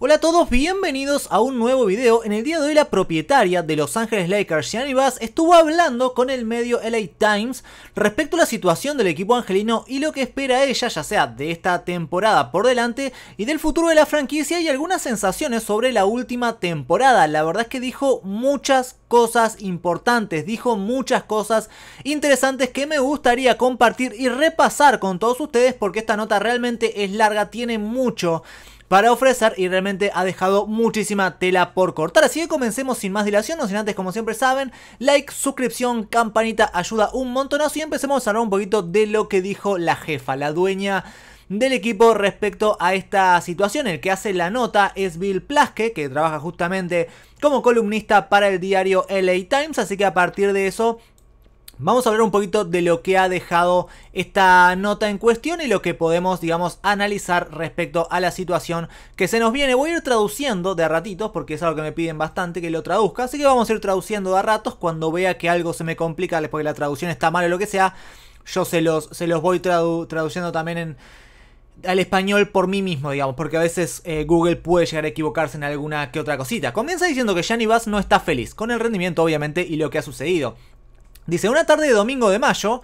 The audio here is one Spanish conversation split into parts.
Hola a todos, bienvenidos a un nuevo video. En el día de hoy la propietaria de Los Ángeles Lakers, Gianni Bass, estuvo hablando con el medio LA Times respecto a la situación del equipo angelino y lo que espera ella, ya sea de esta temporada por delante y del futuro de la franquicia y algunas sensaciones sobre la última temporada. La verdad es que dijo muchas cosas importantes, dijo muchas cosas interesantes que me gustaría compartir y repasar con todos ustedes porque esta nota realmente es larga, tiene mucho para ofrecer y realmente ha dejado muchísima tela por cortar. Así que comencemos sin más dilación, no sin antes como siempre saben, like, suscripción, campanita, ayuda un montonazo y empecemos a hablar un poquito de lo que dijo la jefa, la dueña del equipo respecto a esta situación. El que hace la nota es Bill Plaske, que trabaja justamente como columnista para el diario LA Times, así que a partir de eso Vamos a hablar un poquito de lo que ha dejado esta nota en cuestión y lo que podemos, digamos, analizar respecto a la situación que se nos viene. Voy a ir traduciendo de ratitos porque es algo que me piden bastante que lo traduzca, así que vamos a ir traduciendo de a ratos cuando vea que algo se me complica, porque la traducción está mal o lo que sea, yo se los, se los voy traduciendo también en, al español por mí mismo, digamos, porque a veces eh, Google puede llegar a equivocarse en alguna que otra cosita. Comienza diciendo que Gianni Bass no está feliz con el rendimiento, obviamente, y lo que ha sucedido. Dice, una tarde de domingo de mayo,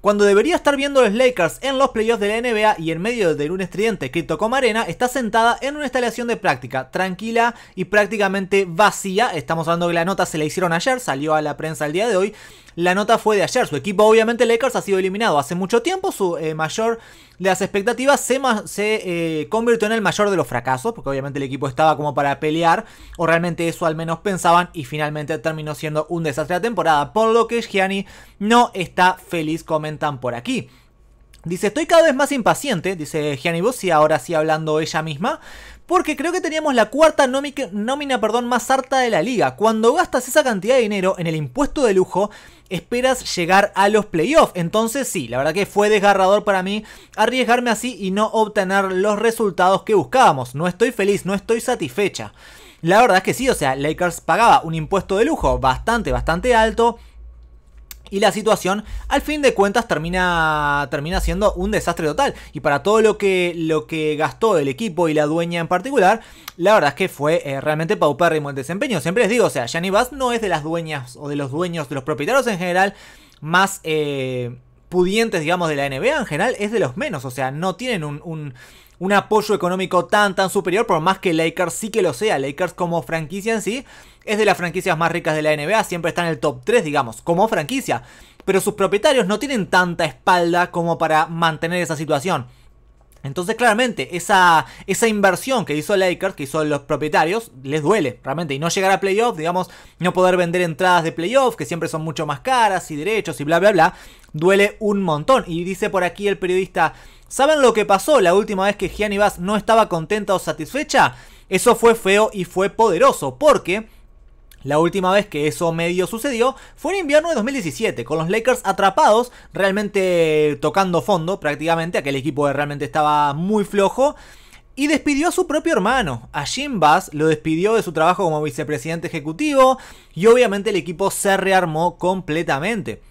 cuando debería estar viendo los Lakers en los playoffs de la NBA y en medio de un estridente Cryptocom Arena, está sentada en una instalación de práctica, tranquila y prácticamente vacía. Estamos hablando que la nota se la hicieron ayer, salió a la prensa el día de hoy la nota fue de ayer. Su equipo, obviamente, Lakers ha sido eliminado hace mucho tiempo. Su eh, mayor de las expectativas se, se eh, convirtió en el mayor de los fracasos, porque obviamente el equipo estaba como para pelear, o realmente eso al menos pensaban, y finalmente terminó siendo un desastre la temporada, por lo que Gianni no está feliz, comentan por aquí. Dice, estoy cada vez más impaciente, dice Gianni Bossi, ahora sí hablando ella misma, porque creo que teníamos la cuarta nómina perdón, más harta de la liga. Cuando gastas esa cantidad de dinero en el impuesto de lujo, esperas llegar a los playoffs. Entonces sí, la verdad que fue desgarrador para mí arriesgarme así y no obtener los resultados que buscábamos. No estoy feliz, no estoy satisfecha. La verdad es que sí, o sea, Lakers pagaba un impuesto de lujo bastante, bastante alto y la situación, al fin de cuentas, termina, termina siendo un desastre total. Y para todo lo que, lo que gastó el equipo y la dueña en particular, la verdad es que fue eh, realmente paupérrimo el desempeño. Siempre les digo, o sea, Gianni no es de las dueñas o de los dueños, de los propietarios en general, más eh, pudientes, digamos, de la NBA. En general es de los menos, o sea, no tienen un un apoyo económico tan tan superior, por más que Lakers sí que lo sea. Lakers como franquicia en sí es de las franquicias más ricas de la NBA, siempre está en el top 3, digamos, como franquicia. Pero sus propietarios no tienen tanta espalda como para mantener esa situación. Entonces, claramente, esa, esa inversión que hizo Lakers, que hizo los propietarios, les duele realmente. Y no llegar a playoff, digamos, no poder vender entradas de playoff, que siempre son mucho más caras, y derechos, y bla, bla, bla, duele un montón. Y dice por aquí el periodista ¿Saben lo que pasó la última vez que Gianni Bass no estaba contenta o satisfecha? Eso fue feo y fue poderoso, porque la última vez que eso medio sucedió fue en invierno de 2017, con los Lakers atrapados, realmente tocando fondo prácticamente, aquel equipo realmente estaba muy flojo. Y despidió a su propio hermano, a Jim Bass, lo despidió de su trabajo como vicepresidente ejecutivo y obviamente el equipo se rearmó completamente.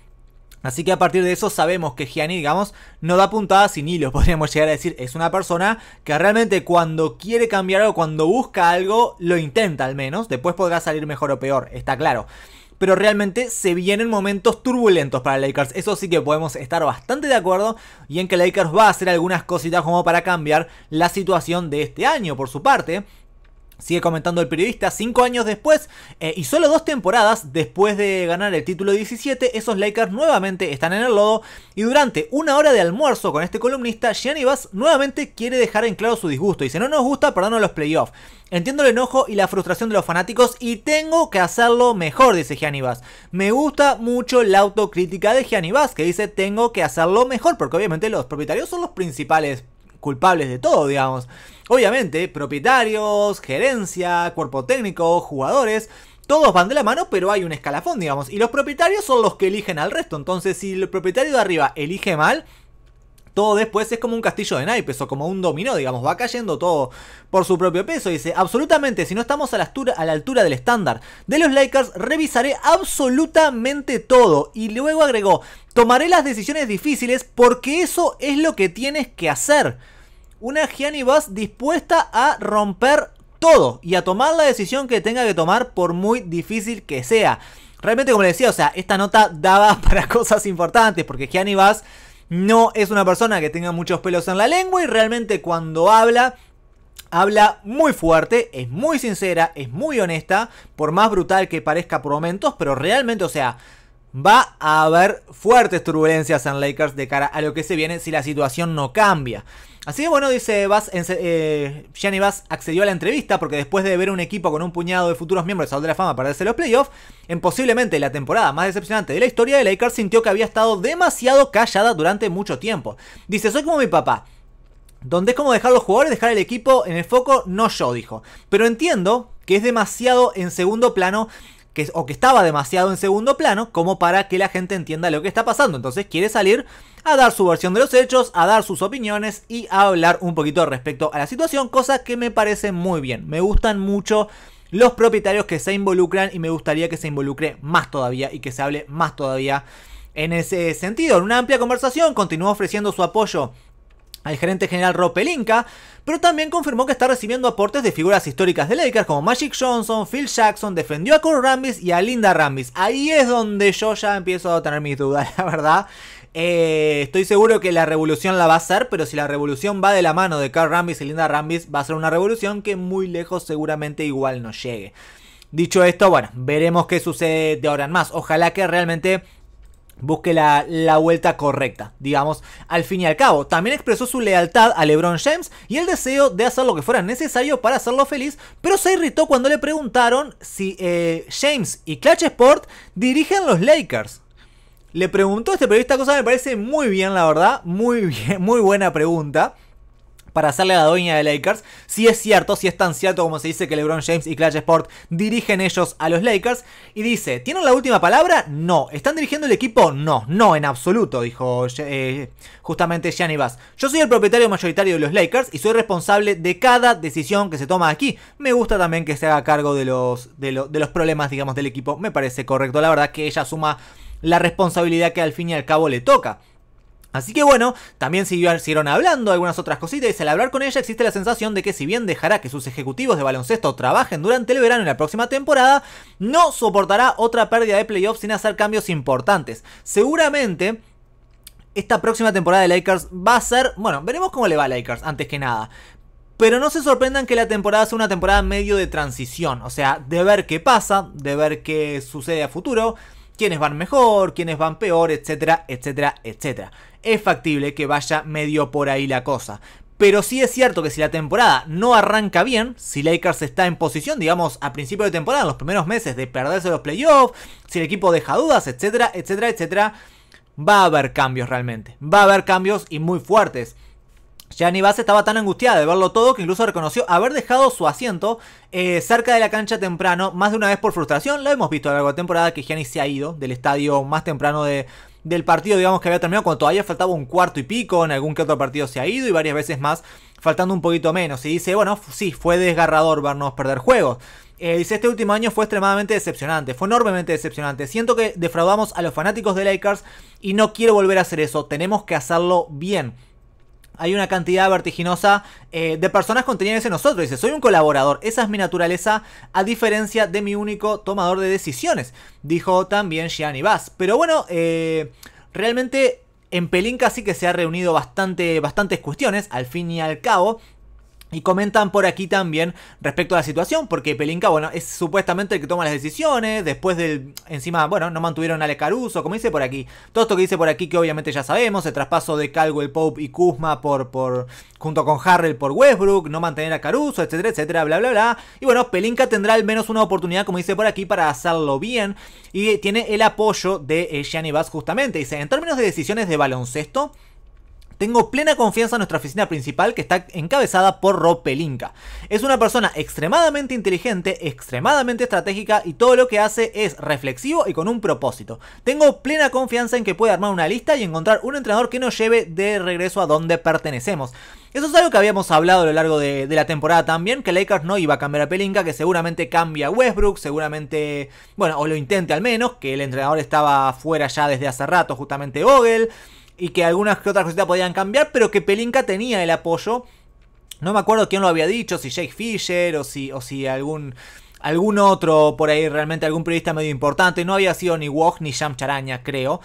Así que a partir de eso sabemos que Gianni, digamos, no da puntadas sin hilo, podríamos llegar a decir. Es una persona que realmente cuando quiere cambiar algo, cuando busca algo, lo intenta al menos. Después podrá salir mejor o peor, está claro pero realmente se vienen momentos turbulentos para Lakers. Eso sí que podemos estar bastante de acuerdo y en que Lakers va a hacer algunas cositas como para cambiar la situación de este año por su parte. Sigue comentando el periodista, cinco años después eh, y solo dos temporadas después de ganar el título 17, esos Lakers nuevamente están en el lodo y durante una hora de almuerzo con este columnista, Gianni Bass nuevamente quiere dejar en claro su disgusto. y Dice, no nos gusta, perdón, los playoffs. Entiendo el enojo y la frustración de los fanáticos y tengo que hacerlo mejor, dice Gianni Bass. Me gusta mucho la autocrítica de Gianni Bass, que dice, tengo que hacerlo mejor, porque obviamente los propietarios son los principales culpables de todo, digamos. Obviamente, propietarios, gerencia, cuerpo técnico, jugadores, todos van de la mano, pero hay un escalafón, digamos. Y los propietarios son los que eligen al resto. Entonces, si el propietario de arriba elige mal, todo después es como un castillo de naipes o como un dominó, digamos, va cayendo todo por su propio peso. Dice, absolutamente, si no estamos a la altura, a la altura del estándar de los Likers, revisaré absolutamente todo. Y luego agregó, tomaré las decisiones difíciles porque eso es lo que tienes que hacer. Una Gianni Bass dispuesta a romper todo y a tomar la decisión que tenga que tomar por muy difícil que sea. Realmente como les decía, o sea, esta nota daba para cosas importantes porque Gianni Bass no es una persona que tenga muchos pelos en la lengua y realmente cuando habla habla muy fuerte, es muy sincera, es muy honesta, por más brutal que parezca por momentos, pero realmente, o sea, va a haber fuertes turbulencias en Lakers de cara a lo que se viene si la situación no cambia. Así que bueno, dice Bass, eh, Gianni accedió a la entrevista porque después de ver un equipo con un puñado de futuros miembros de la Fama perderse los playoffs, en posiblemente la temporada más decepcionante de la historia, de Lakers sintió que había estado demasiado callada durante mucho tiempo. Dice, soy como mi papá. Donde es como dejar los jugadores, dejar el equipo en el foco, no yo, dijo. Pero entiendo que es demasiado en segundo plano que, o que estaba demasiado en segundo plano como para que la gente entienda lo que está pasando. Entonces quiere salir a dar su versión de los hechos, a dar sus opiniones y a hablar un poquito respecto a la situación, cosa que me parece muy bien. Me gustan mucho los propietarios que se involucran y me gustaría que se involucre más todavía y que se hable más todavía en ese sentido. En una amplia conversación continúa ofreciendo su apoyo al gerente general Rob pero también confirmó que está recibiendo aportes de figuras históricas de Lakers como Magic Johnson, Phil Jackson, defendió a Cole Rambis y a Linda Rambis. Ahí es donde yo ya empiezo a tener mis dudas, la verdad. Eh, estoy seguro que la revolución la va a hacer, pero si la revolución va de la mano de Carl Rambis y Linda Rambis, va a ser una revolución que muy lejos seguramente igual no llegue. Dicho esto, bueno, veremos qué sucede de ahora en más. Ojalá que realmente busque la, vuelta correcta, digamos, al fin y al cabo. También expresó su lealtad a LeBron James y el deseo de hacer lo que fuera necesario para hacerlo feliz, pero se irritó cuando le preguntaron si eh, James y Clutch Sport dirigen los Lakers. Le preguntó este periodista cosa me parece muy bien, la verdad, muy bien, muy buena pregunta para hacerle la dueña de Lakers. Si es cierto, si es tan cierto como se dice que LeBron James y Clash Sport dirigen ellos a los Lakers. Y dice, ¿tienen la última palabra? No. ¿Están dirigiendo el equipo? No, no, en absoluto, dijo eh, justamente Gianni Bass. Yo soy el propietario mayoritario de los Lakers y soy responsable de cada decisión que se toma aquí. Me gusta también que se haga cargo de los, de, los problemas, digamos, del equipo. Me parece correcto. La verdad que ella suma la responsabilidad que al fin y al cabo le toca. Así que bueno, también siguieron hablando algunas otras cositas y al hablar con ella existe la sensación de que si bien dejará que sus ejecutivos de baloncesto trabajen durante el verano en la próxima temporada, no soportará otra pérdida de playoffs sin hacer cambios importantes. Seguramente esta próxima temporada de Lakers va a ser, bueno, veremos cómo le va a Lakers antes que nada. Pero no se sorprendan que la temporada sea una temporada medio de transición, o sea, de ver qué pasa, de ver qué sucede a futuro, quiénes van mejor, quiénes van peor, etcétera, etcétera, etcétera es factible que vaya medio por ahí la cosa. Pero sí es cierto que si la temporada no arranca bien, si Lakers está en posición, digamos, a principio de temporada, en los primeros meses, de perderse los playoffs, si el equipo deja dudas, etcétera, etcétera, etcétera, va a haber cambios realmente. Va a haber cambios y muy fuertes. Gianni Bass estaba tan angustiada de verlo todo que incluso reconoció haber dejado su asiento eh, cerca de la cancha temprano más de una vez por frustración. Lo hemos visto a lo largo de la temporada que Gianni se ha ido del estadio más temprano del partido, digamos que había terminado cuando todavía faltaba un cuarto y pico, en algún que otro partido se ha ido y varias veces más faltando un poquito menos. Y dice, bueno, sí, fue desgarrador vernos perder juegos. Eh, dice, este último año fue extremadamente decepcionante, fue enormemente decepcionante. Siento que defraudamos a los fanáticos de Lakers y no quiero volver a hacer eso, tenemos que hacerlo bien hay una cantidad vertiginosa eh, de personas contenidas en nosotros. Dice, soy un colaborador, esa es mi naturaleza, a diferencia de mi único tomador de decisiones, dijo también Gianni Bass. Pero bueno, eh, realmente en Pelín sí que se ha reunido bastante, bastantes cuestiones, al fin y al cabo, y comentan por aquí también respecto a la situación, porque Pelinka, bueno, es supuestamente el que toma las decisiones, después del, encima, bueno, no mantuvieron a Caruso, como dice por aquí, todo esto que dice por aquí que obviamente ya sabemos, el traspaso de Calwell Pope y Kuzma por, por, junto con Harrell por Westbrook, no mantener a Caruso, etcétera, etcétera, bla, bla, bla. Y bueno, Pelinka tendrá al menos una oportunidad, como dice por aquí, para hacerlo bien, y tiene el apoyo de eh, Gianni Bass justamente, dice, en términos de decisiones de baloncesto, tengo plena confianza en nuestra oficina principal que está encabezada por Rob Pelinka. Es una persona extremadamente inteligente, extremadamente estratégica y todo lo que hace es reflexivo y con un propósito. Tengo plena confianza en que puede armar una lista y encontrar un entrenador que nos lleve de regreso a donde pertenecemos. Eso es algo que habíamos hablado a lo largo de, la temporada también, que Lakers no iba a cambiar a Pelinka, que seguramente cambia a Westbrook, seguramente, bueno, o lo intente al menos, que el entrenador estaba fuera ya desde hace rato, justamente Vogel y que algunas que otras cositas podían cambiar, pero que Pelinka tenía el apoyo. No me acuerdo quién lo había dicho, si Jake Fisher o si, o si algún, algún otro por ahí, realmente algún periodista medio importante. No había sido ni Wog ni Jam Charaña, creo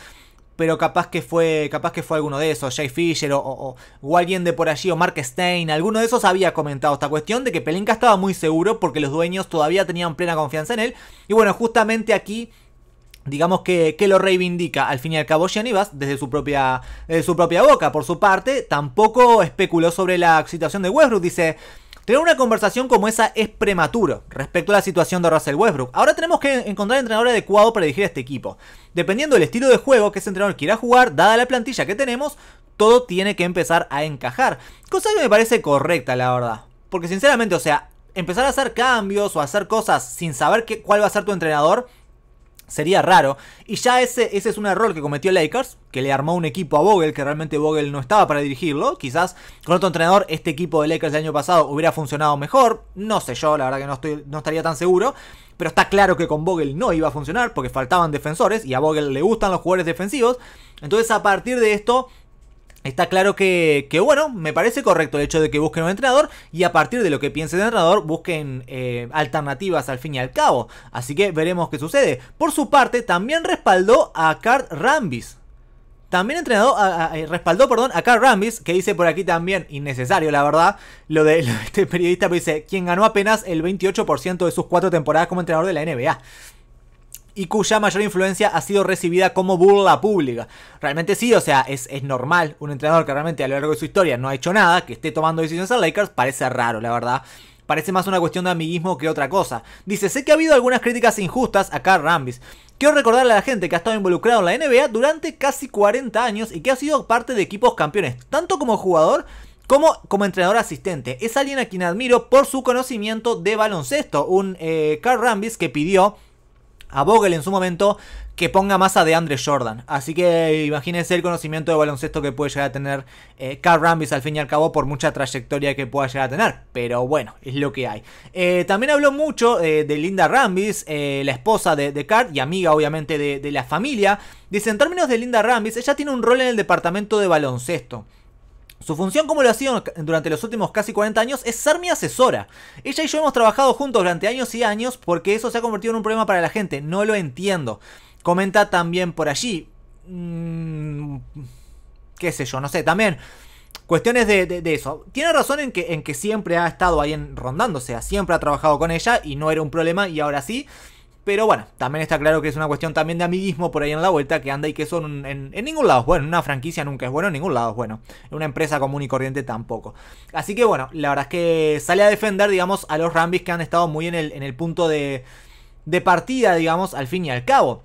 pero capaz que fue capaz que fue alguno de esos, Jake Fisher o, o, o, alguien de por allí, o Mark Stein, alguno de esos había comentado esta cuestión de que Pelinka estaba muy seguro porque los dueños todavía tenían plena confianza en él. Y bueno, justamente aquí digamos que, lo reivindica al fin y al cabo Giannivas desde su propia su propia boca por su parte tampoco especuló sobre la situación de Westbrook dice tener una conversación como esa es prematuro respecto a la situación de Russell Westbrook. Ahora tenemos que encontrar el entrenador adecuado para dirigir a este equipo. Dependiendo del estilo de juego que ese entrenador quiera jugar, dada la plantilla que tenemos, todo tiene que empezar a encajar. Cosa que me parece correcta, la verdad. Porque sinceramente, o sea, empezar a hacer cambios o hacer cosas sin saber qué cuál va a ser tu entrenador, Sería raro. Y ya ese, ese es un error que cometió Lakers, que le armó un equipo a Vogel, que realmente Vogel no estaba para dirigirlo. Quizás con otro entrenador este equipo de Lakers del año pasado hubiera funcionado mejor. No sé yo, la verdad que no, estoy, no estaría tan seguro. Pero está claro que con Vogel no iba a funcionar porque faltaban defensores y a Vogel le gustan los jugadores defensivos. Entonces a partir de esto Está claro que, bueno, me parece correcto el hecho de que busquen un entrenador y a partir de lo que piense el entrenador busquen eh, alternativas al fin y al cabo. Así que veremos qué sucede. Por su parte, también respaldó a Carl Rambis. También entrenador, eh, respaldó perdón, a Carl Rambis, que dice por aquí también, innecesario la verdad, lo de, lo de este periodista, pero dice, quien ganó apenas el 28% de sus cuatro temporadas como entrenador de la NBA y cuya mayor influencia ha sido recibida como burla pública. Realmente sí, o sea, es, normal un entrenador que realmente a lo largo de su historia no ha hecho nada, que esté tomando decisiones a Lakers, parece raro, la verdad. Parece más una cuestión de amiguismo que otra cosa. Dice, sé que ha habido algunas críticas injustas A Carl Rambis. Quiero recordarle a la gente que ha estado involucrado en la NBA durante casi 40 años y que ha sido parte de equipos campeones, tanto como jugador como, como, entrenador asistente. Es alguien a quien admiro por su conocimiento de baloncesto. Un eh, Carl Rambis que pidió a Vogel en su momento que ponga masa de Andre Jordan. Así que imagínense el conocimiento de baloncesto que puede llegar a tener eh, Rambis al fin y al cabo por mucha trayectoria que pueda llegar a tener. Pero bueno, es lo que hay. Eh, también habló mucho eh, de Linda Rambis, eh, la esposa de, Karl y amiga obviamente de, de la familia. Dice, en términos de Linda Rambis, ella tiene un rol en el departamento de baloncesto. Su función, como lo ha sido durante los últimos casi 40 años, es ser mi asesora. Ella y yo hemos trabajado juntos durante años y años porque eso se ha convertido en un problema para la gente. No lo entiendo. Comenta también por allí. Mm, qué sé yo, no sé, también. Cuestiones de, eso. Tiene razón en que, siempre ha estado ahí en, rondándose, siempre ha trabajado con ella y no era un problema y ahora sí. Pero bueno, también está claro que es una cuestión también de amiguismo por ahí en la vuelta, que anda y que son en, ningún lado es bueno. Una franquicia nunca es bueno, en ningún lado es bueno. En una empresa común y corriente tampoco. Así que bueno, la verdad es que sale a defender, digamos, a los Rambis que han estado muy en el, punto de, partida, digamos, al fin y al cabo.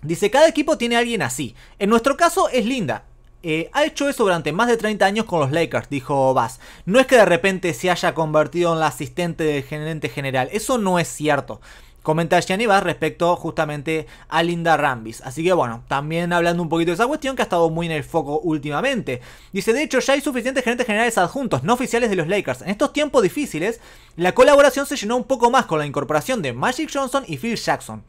Dice, cada equipo tiene a alguien así. En nuestro caso es Linda. Eh, ha hecho eso durante más de 30 años con los Lakers, dijo Bass. No es que de repente se haya convertido en la asistente del gerente general, eso no es cierto comenta Gianibas respecto justamente a Linda Rambis. Así que bueno, también hablando un poquito de esa cuestión que ha estado muy en el foco últimamente. Dice, de hecho ya hay suficientes gerentes generales adjuntos, no oficiales de los Lakers. En estos tiempos difíciles, la colaboración se llenó un poco más con la incorporación de Magic Johnson y Phil Jackson.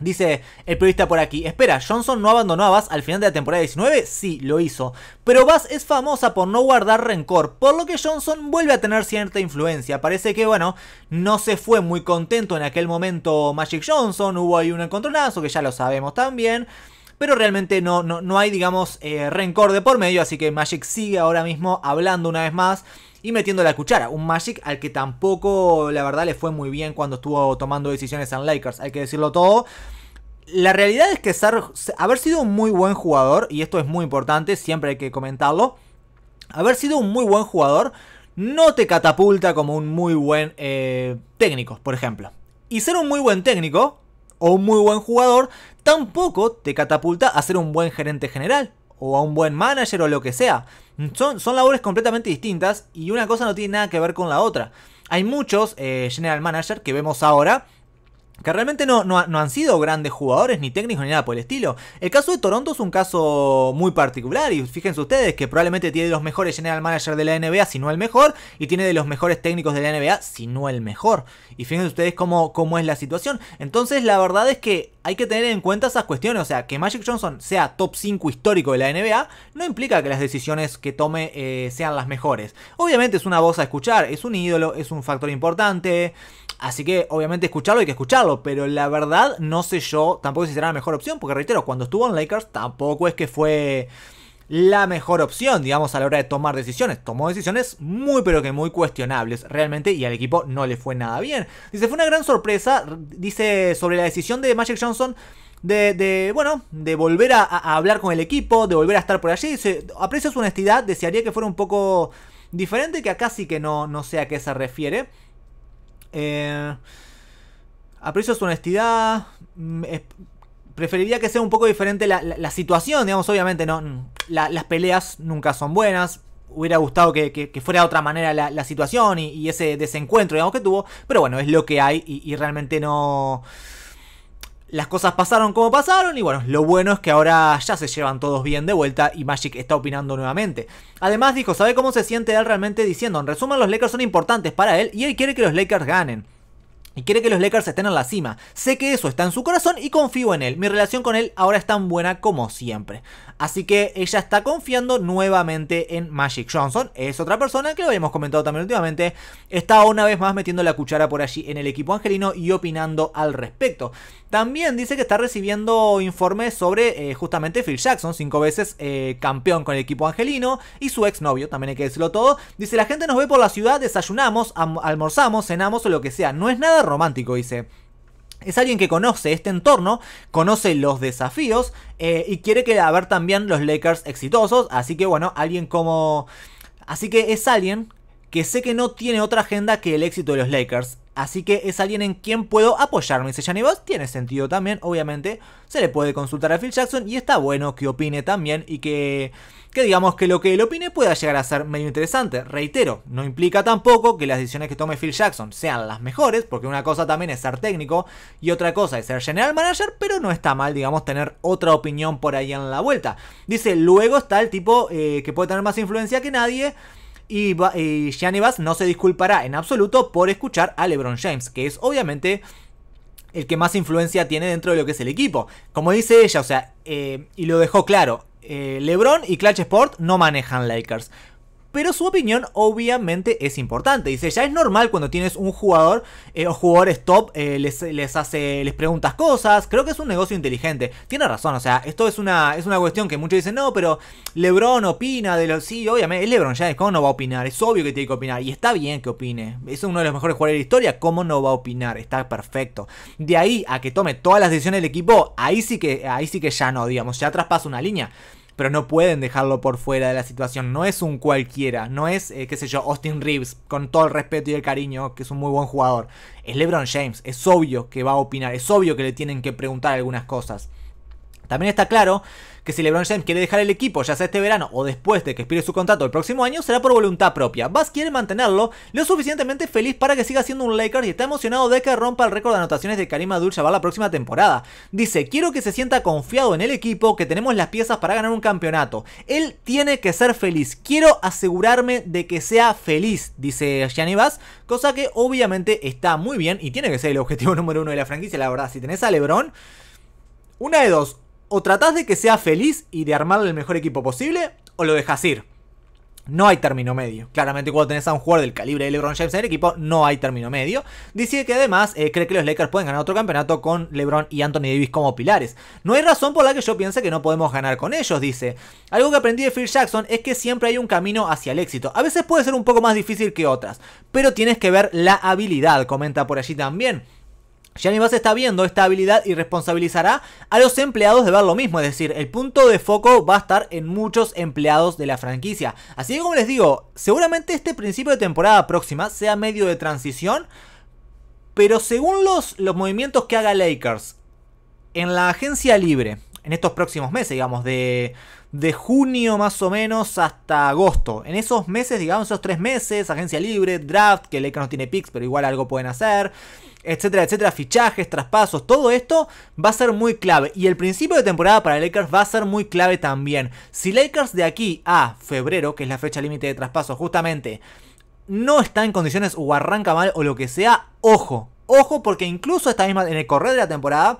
Dice el periodista por aquí, espera, Johnson no abandonó a Bass al final de la temporada 19, sí, lo hizo, pero Bass es famosa por no guardar rencor, por lo que Johnson vuelve a tener cierta influencia, parece que bueno, no se fue muy contento en aquel momento Magic Johnson, hubo ahí un encontronazo que ya lo sabemos también, pero realmente no, no, no hay digamos eh, rencor de por medio, así que Magic sigue ahora mismo hablando una vez más y metiendo la cuchara. Un Magic al que tampoco, la verdad, le fue muy bien cuando estuvo tomando decisiones en Lakers, hay que decirlo todo. La realidad es que haber sido un muy buen jugador, y esto es muy importante, siempre hay que comentarlo, haber sido un muy buen jugador no te catapulta como un muy buen eh, técnico, por ejemplo. Y ser un muy buen técnico o un muy buen jugador tampoco te catapulta a ser un buen gerente general o a un buen manager o lo que sea. Son, son labores completamente distintas y una cosa no tiene nada que ver con la otra. Hay muchos eh, general manager que vemos ahora que realmente no, no, han sido grandes jugadores, ni técnicos, ni nada por el estilo. El caso de Toronto es un caso muy particular, y fíjense ustedes que probablemente tiene de los mejores general manager de la NBA, si no el mejor, y tiene de los mejores técnicos de la NBA, si no el mejor. Y fíjense ustedes cómo, cómo es la situación. Entonces, la verdad es que hay que tener en cuenta esas cuestiones. O sea, que Magic Johnson sea top 5 histórico de la NBA no implica que las decisiones que tome eh, sean las mejores. Obviamente es una voz a escuchar, es un ídolo, es un factor importante. Así que obviamente escucharlo hay que escucharlo, pero la verdad no sé yo tampoco si será la mejor opción, porque reitero, cuando estuvo en Lakers tampoco es que fue la mejor opción, digamos, a la hora de tomar decisiones. Tomó decisiones muy pero que muy cuestionables realmente y al equipo no le fue nada bien. Dice, fue una gran sorpresa, dice sobre la decisión de Magic Johnson. De, de, bueno, de volver a, hablar con el equipo, de volver a estar por allí. Dice, aprecio su honestidad, desearía que fuera un poco diferente, que acá sí que no, no sé a qué se refiere. Eh, aprecio su honestidad, mm, preferiría que sea un poco diferente la, situación, digamos, obviamente no, las peleas nunca son buenas, hubiera gustado que, fuera de otra manera la, situación y, ese desencuentro, digamos, que tuvo. Pero bueno, es lo que hay y, y, realmente no... Las cosas pasaron como pasaron y bueno, lo bueno es que ahora ya se llevan todos bien de vuelta y Magic está opinando nuevamente. Además dijo, ¿sabe cómo se siente él realmente diciendo? En resumen, los Lakers son importantes para él y él quiere que los Lakers ganen y quiere que los Lakers estén en la cima. Sé que eso está en su corazón y confío en él. Mi relación con él ahora es tan buena como siempre. Así que ella está confiando nuevamente en Magic Johnson. Es otra persona que lo habíamos comentado también últimamente. Está una vez más metiendo la cuchara por allí en el equipo angelino y opinando al respecto. También dice que está recibiendo informes sobre eh, justamente Phil Jackson, cinco veces eh, campeón con el equipo angelino y su exnovio, también hay que decirlo todo. Dice, la gente nos ve por la ciudad, desayunamos, almorzamos, cenamos o lo que sea. No es nada romántico, dice. Es alguien que conoce este entorno, conoce los desafíos eh, y quiere que haber también los Lakers exitosos. Así que bueno, alguien como... Así que es alguien que sé que no tiene otra agenda que el éxito de los Lakers. Así que es alguien en quien puedo apoyarme. Dice Johnny Boss. tiene sentido también, obviamente. Se le puede consultar a Phil Jackson y está bueno que opine también y que, que digamos que lo que él opine pueda llegar a ser medio interesante. Reitero, no implica tampoco que las decisiones que tome Phil Jackson sean las mejores, porque una cosa también es ser técnico y otra cosa es ser general manager, pero no está mal, digamos, tener otra opinión por ahí en la vuelta. Dice, luego está el tipo eh, que puede tener más influencia que nadie y, no se disculpará en absoluto por escuchar a LeBron James, que es obviamente el que más influencia tiene dentro de lo que es el equipo. Como dice ella, o sea, eh, y lo dejó claro, eh, LeBron y Clutch Sport no manejan Lakers pero su opinión obviamente es importante. Dice, ya es normal cuando tienes un jugador eh, o jugadores top, eh, les, hace, les preguntas cosas, creo que es un negocio inteligente. Tiene razón, o sea, esto es una, es una cuestión que muchos dicen, no, pero Lebron opina de los... Sí, obviamente, es Lebron ya, es ¿cómo no va a opinar? Es obvio que tiene que opinar, y está bien que opine. Es uno de los mejores jugadores de la historia, ¿cómo no va a opinar? Está perfecto. De ahí a que tome todas las decisiones del equipo, ahí sí que, ahí sí que ya no, digamos, ya traspasa una línea pero no pueden dejarlo por fuera de la situación. No es un cualquiera, no es, eh, qué sé yo, Austin Reeves, con todo el respeto y el cariño, que es un muy buen jugador. Es LeBron James, es obvio que va a opinar, es obvio que le tienen que preguntar algunas cosas. También está claro que si LeBron James quiere dejar el equipo, ya sea este verano o después de que expire su contrato el próximo año, será por voluntad propia. Bass quiere mantenerlo lo suficientemente feliz para que siga siendo un Lakers y está emocionado de que rompa el récord de anotaciones de Karim Abdul-Jabbar la próxima temporada. Dice, quiero que se sienta confiado en el equipo, que tenemos las piezas para ganar un campeonato. Él tiene que ser feliz. Quiero asegurarme de que sea feliz, dice Gianni Bass, cosa que obviamente está muy bien y tiene que ser el objetivo número uno de la franquicia, la verdad. Si tenés a LeBron, una de dos o tratás de que sea feliz y de armarle el mejor equipo posible, o lo dejas ir. No hay término medio. Claramente cuando tenés a un jugador del calibre de LeBron James en el equipo, no hay término medio. Dice que además eh, cree que los Lakers pueden ganar otro campeonato con LeBron y Anthony Davis como pilares. No hay razón por la que yo piense que no podemos ganar con ellos, dice. Algo que aprendí de Phil Jackson es que siempre hay un camino hacia el éxito. A veces puede ser un poco más difícil que otras, pero tienes que ver la habilidad, comenta por allí también. Gianni Bass está viendo esta habilidad y responsabilizará a los empleados de ver lo mismo, es decir, el punto de foco va a estar en muchos empleados de la franquicia. Así que como les digo, seguramente este principio de temporada próxima sea medio de transición, pero según los, los movimientos que haga Lakers en la agencia libre, en estos próximos meses, digamos, de, de junio más o menos hasta agosto. En esos meses, digamos, esos tres meses, agencia libre, draft, que Lakers no tiene picks, pero igual algo pueden hacer etcétera, etcétera, fichajes, traspasos, todo esto va a ser muy clave. Y el principio de temporada para Lakers va a ser muy clave también. Si Lakers de aquí a febrero, que es la fecha límite de traspasos justamente, no está en condiciones o arranca mal o lo que sea, ojo, ojo porque incluso esta misma en el correr de la temporada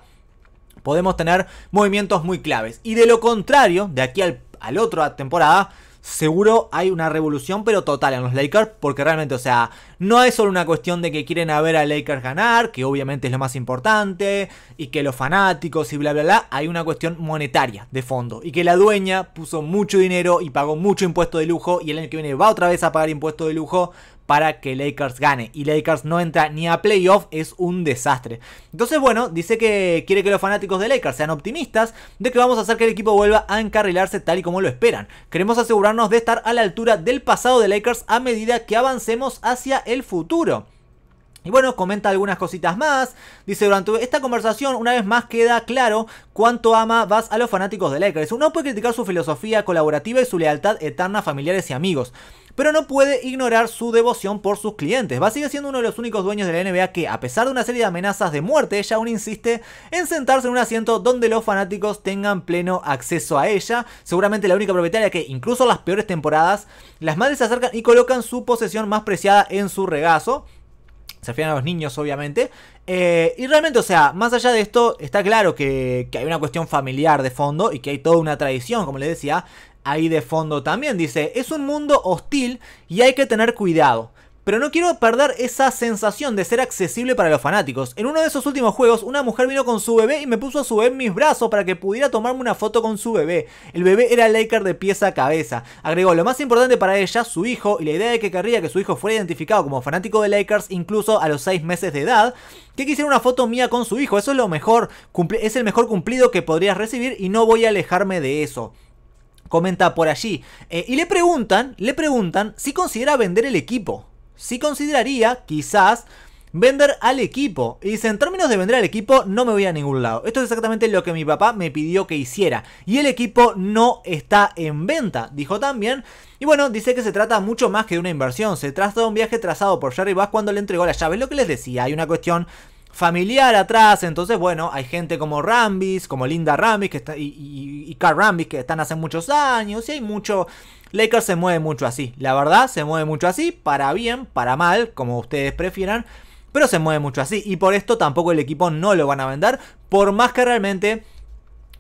podemos tener movimientos muy claves. Y de lo contrario, de aquí al, al otro temporada, seguro hay una revolución, pero total en los Lakers, porque realmente, o sea, no es solo una cuestión de que quieren a ver a Lakers ganar, que obviamente es lo más importante, y que los fanáticos y bla, bla, bla, hay una cuestión monetaria de fondo, y que la dueña puso mucho dinero y pagó mucho impuesto de lujo, y el año que viene va otra vez a pagar impuesto de lujo para que Lakers gane. Y Lakers no entra ni a playoff, es un desastre. Entonces, bueno, dice que quiere que los fanáticos de Lakers sean optimistas de que vamos a hacer que el equipo vuelva a encarrilarse tal y como lo esperan. Queremos asegurarnos de estar a la altura del pasado de Lakers a medida que avancemos hacia el futuro. Y bueno, comenta algunas cositas más. Dice, durante esta conversación una vez más queda claro cuánto ama vas a los fanáticos de Lakers. Uno puede criticar su filosofía colaborativa y su lealtad eterna a familiares y amigos pero no puede ignorar su devoción por sus clientes. Va sigue siendo uno de los únicos dueños de la NBA que, a pesar de una serie de amenazas de muerte, ella aún insiste en sentarse en un asiento donde los fanáticos tengan pleno acceso a ella. Seguramente la única propietaria que, incluso en las peores temporadas, las madres se acercan y colocan su posesión más preciada en su regazo. Se afían a los niños, obviamente. Eh, y realmente, o sea, más allá de esto, está claro que, que, hay una cuestión familiar de fondo y que hay toda una tradición, como les decía, ahí de fondo también. Dice, es un mundo hostil y hay que tener cuidado. Pero no quiero perder esa sensación de ser accesible para los fanáticos. En uno de esos últimos juegos, una mujer vino con su bebé y me puso a subir mis brazos para que pudiera tomarme una foto con su bebé. El bebé era Laker de pieza a cabeza. Agregó, lo más importante para ella, su hijo, y la idea de que querría que su hijo fuera identificado como fanático de Lakers incluso a los 6 meses de edad, que quisiera una foto mía con su hijo. Eso es lo mejor, es el mejor cumplido que podrías recibir y no voy a alejarme de eso comenta por allí. Eh, y le preguntan, le preguntan si considera vender el equipo. Si consideraría, quizás, vender al equipo. Y dice, en términos de vender al equipo, no me voy a ningún lado. Esto es exactamente lo que mi papá me pidió que hiciera. Y el equipo no está en venta, dijo también. Y bueno, dice que se trata mucho más que de una inversión. Se trata de un viaje trazado por Jerry Bass cuando le entregó la llave, es Lo que les decía, hay una cuestión familiar atrás. Entonces, bueno, hay gente como Rambis, como Linda Rambis que está, y, Carl Rambis que están hace muchos años. Y hay mucho. Lakers se mueve mucho así. La verdad, se mueve mucho así. Para bien, para mal, como ustedes prefieran. Pero se mueve mucho así. Y por esto tampoco el equipo no lo van a vender. Por más que realmente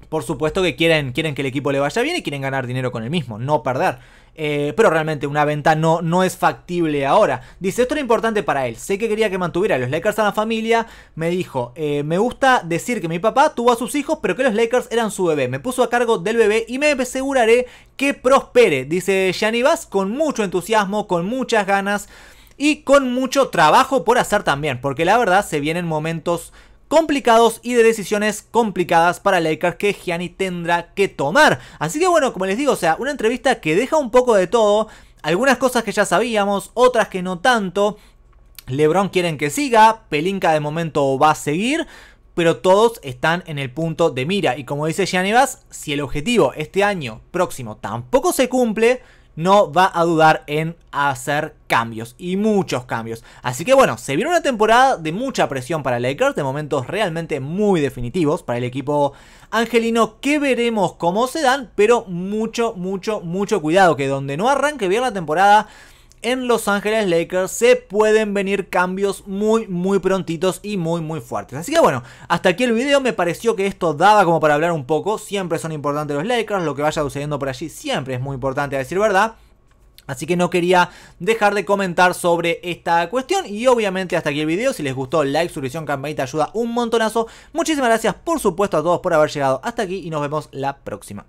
por supuesto que quieren, quieren que el equipo le vaya bien y quieren ganar dinero con el mismo, no perder. Eh, pero realmente una venta no, no es factible ahora. Dice, esto era importante para él. Sé que quería que mantuviera a los Lakers a la familia. Me dijo, eh, me gusta decir que mi papá tuvo a sus hijos, pero que los Lakers eran su bebé. Me puso a cargo del bebé y me aseguraré que prospere. Dice Gianni Vaz con mucho entusiasmo, con muchas ganas y con mucho trabajo por hacer también. Porque la verdad se vienen momentos complicados y de decisiones complicadas para Lakers que Gianni tendrá que tomar. Así que bueno, como les digo, o sea, una entrevista que deja un poco de todo, algunas cosas que ya sabíamos, otras que no tanto. LeBron quieren que siga, Pelinka de momento va a seguir, pero todos están en el punto de mira y como dice Gianni vas si el objetivo este año próximo tampoco se cumple, no va a dudar en hacer cambios y muchos cambios. Así que bueno, se viene una temporada de mucha presión para Lakers, de momentos realmente muy definitivos para el equipo angelino que veremos cómo se dan, pero mucho, mucho, mucho cuidado que donde no arranque bien la temporada en Los Ángeles Lakers se pueden venir cambios muy muy prontitos y muy muy fuertes. Así que bueno, hasta aquí el video me pareció que esto daba como para hablar un poco, siempre son importantes los Lakers, lo que vaya sucediendo por allí siempre es muy importante a decir verdad. Así que no quería dejar de comentar sobre esta cuestión. Y obviamente hasta aquí el video. Si les gustó, like, suscripción, campanita, ayuda un montonazo. Muchísimas gracias por supuesto a todos por haber llegado hasta aquí y nos vemos la próxima.